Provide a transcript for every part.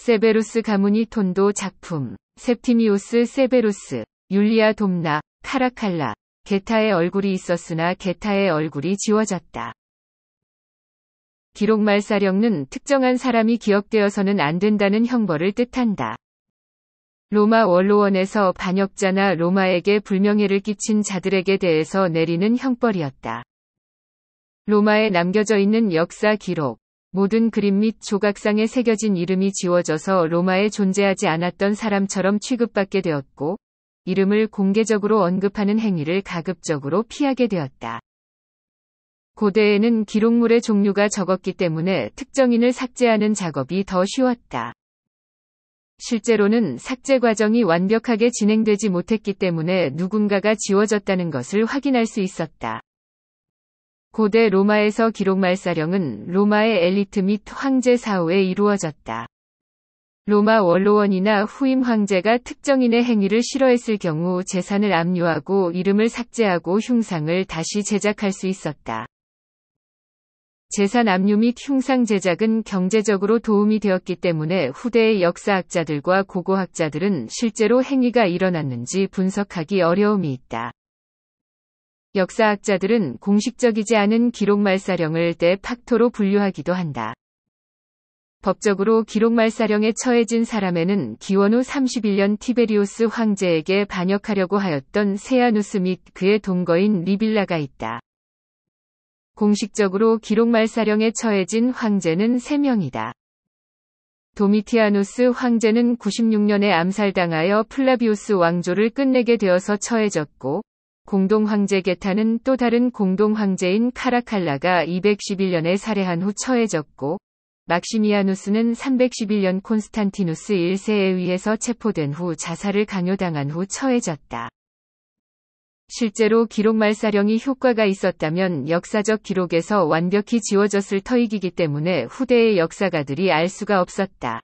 세베루스 가문이 톤도 작품, 셉티미우스 세베루스, 율리아 돔나, 카라칼라, 게타의 얼굴이 있었으나 게타의 얼굴이 지워졌다. 기록 말사령는 특정한 사람이 기억되어서는 안 된다는 형벌을 뜻한다. 로마 원로원에서 반역자나 로마에게 불명예를 끼친 자들에게 대해서 내리는 형벌이었다. 로마에 남겨져 있는 역사 기록, 모든 그림 및 조각상에 새겨진 이름이 지워져서 로마에 존재하지 않았던 사람처럼 취급받게 되었고, 이름을 공개적으로 언급하는 행위를 가급적으로 피하게 되었다. 고대에는 기록물의 종류가 적었기 때문에 특정인을 삭제하는 작업이 더 쉬웠다. 실제로는 삭제 과정이 완벽하게 진행되지 못했기 때문에 누군가가 지워졌다는 것을 확인할 수 있었다. 고대 로마에서 기록말사령은 로마의 엘리트 및 황제 사후에 이루어졌다. 로마 원로원이나 후임 황제가 특정인의 행위를 싫어했을 경우 재산을 압류하고 이름을 삭제하고 흉상을 다시 제작할 수 있었다. 재산 압류 및 흉상 제작은 경제적으로 도움이 되었기 때문에 후대의 역사학자들과 고고학자들은 실제로 행위가 일어났는지 분석하기 어려움이 있다. 역사학자들은 공식적이지 않은 기록말사령을 대팍토로 분류하기도 한다. 법적으로 기록말사령에 처해진 사람에는 기원 후 31년 티베리오스 황제에게 반역하려고 하였던 세아누스 및 그의 동거인 리빌라가 있다. 공식적으로 기록말사령에 처해진 황제는 3명이다. 도미티아누스 황제는 96년에 암살당하여 플라비우스 왕조를 끝내게 되어서 처해졌고 공동황제 게타는 또 다른 공동황제인 카라칼라가 211년에 살해한 후 처해졌고 막시미아누스는 311년 콘스탄티누스 1세에 의해서 체포된 후 자살을 강요당한 후 처해졌다. 실제로 기록말사령이 효과가 있었다면 역사적 기록에서 완벽히 지워졌을 터이기기 때문에 후대의 역사가들이 알 수가 없었다.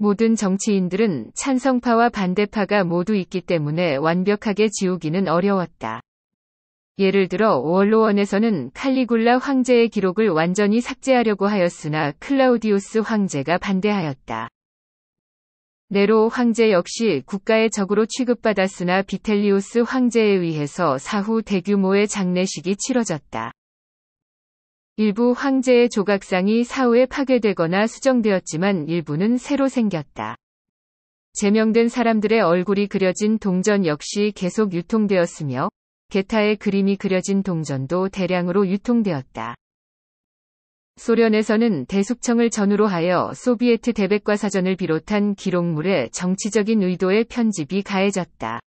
모든 정치인들은 찬성파와 반대파가 모두 있기 때문에 완벽하게 지우기는 어려웠다. 예를 들어 원로원에서는 칼리굴라 황제의 기록을 완전히 삭제하려고 하였으나 클라우디우스 황제가 반대하였다. 네로 황제 역시 국가의 적으로 취급받았으나 비텔리우스 황제에 의해서 사후 대규모의 장례식이 치러졌다. 일부 황제의 조각상이 사후에 파괴되거나 수정되었지만 일부는 새로 생겼다. 제명된 사람들의 얼굴이 그려진 동전 역시 계속 유통되었으며 게타의 그림이 그려진 동전도 대량으로 유통되었다. 소련에서는 대숙청을 전후로 하여 소비에트 대백과 사전을 비롯한 기록물에 정치적인 의도의 편집이 가해졌다.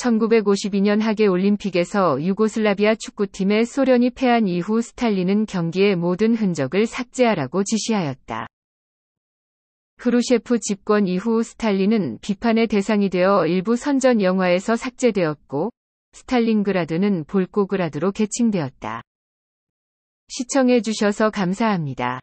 1952년 하계 올림픽에서 유고슬라비아 축구팀의 소련이 패한 이후 스탈린은 경기의 모든 흔적을 삭제하라고 지시하였다. 크루셰프 집권 이후 스탈린은 비판의 대상이 되어 일부 선전 영화에서 삭제되었고 스탈린그라드는 볼코그라드로 개칭되었다. 시청해주셔서 감사합니다.